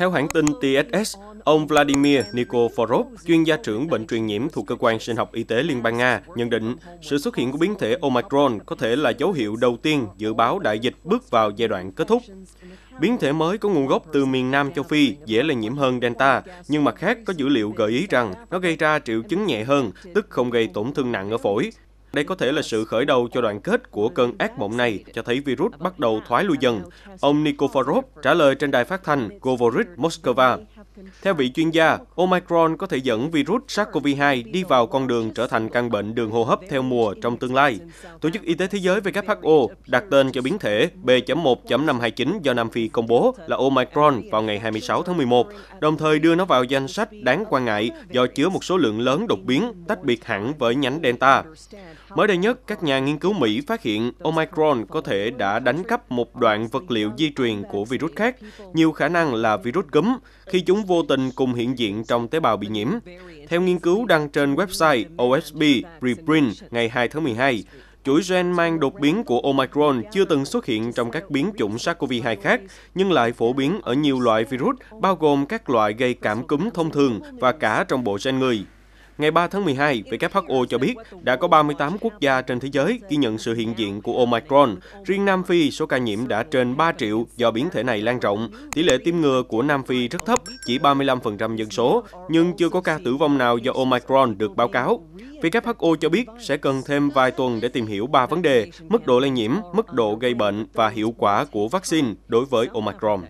Theo hãng tin TSS, ông Vladimir Nikoforov, chuyên gia trưởng bệnh truyền nhiễm thuộc Cơ quan Sinh học Y tế Liên bang Nga, nhận định sự xuất hiện của biến thể Omicron có thể là dấu hiệu đầu tiên dự báo đại dịch bước vào giai đoạn kết thúc. Biến thể mới có nguồn gốc từ miền Nam châu Phi, dễ lây nhiễm hơn Delta, nhưng mặt khác có dữ liệu gợi ý rằng nó gây ra triệu chứng nhẹ hơn, tức không gây tổn thương nặng ở phổi, đây có thể là sự khởi đầu cho đoạn kết của cơn ác mộng này, cho thấy virus bắt đầu thoái lui dần. Ông Nikofarov trả lời trên đài phát thanh Govorich Moscow theo vị chuyên gia, Omicron có thể dẫn virus SARS-CoV-2 đi vào con đường trở thành căn bệnh đường hô hấp theo mùa trong tương lai. Tổ chức Y tế Thế giới WHO đặt tên cho biến thể B.1.529 do Nam Phi công bố là Omicron vào ngày 26 tháng 11, đồng thời đưa nó vào danh sách đáng quan ngại do chứa một số lượng lớn đột biến tách biệt hẳn với nhánh Delta. Mới đây nhất, các nhà nghiên cứu Mỹ phát hiện Omicron có thể đã đánh cắp một đoạn vật liệu di truyền của virus khác, nhiều khả năng là virus cúm. Khi chúng vô tình cùng hiện diện trong tế bào bị nhiễm. Theo nghiên cứu đăng trên website OSB Reprint ngày 2 tháng 12, chuỗi gen mang đột biến của Omicron chưa từng xuất hiện trong các biến chủng SARS-CoV-2 khác, nhưng lại phổ biến ở nhiều loại virus, bao gồm các loại gây cảm cúm thông thường và cả trong bộ gen người. Ngày 3 tháng 12, WHO cho biết đã có 38 quốc gia trên thế giới ghi nhận sự hiện diện của Omicron. Riêng Nam Phi, số ca nhiễm đã trên 3 triệu do biến thể này lan rộng. Tỷ lệ tiêm ngừa của Nam Phi rất thấp, chỉ 35% dân số, nhưng chưa có ca tử vong nào do Omicron được báo cáo. WHO cho biết sẽ cần thêm vài tuần để tìm hiểu ba vấn đề, mức độ lây nhiễm, mức độ gây bệnh và hiệu quả của vaccine đối với Omicron.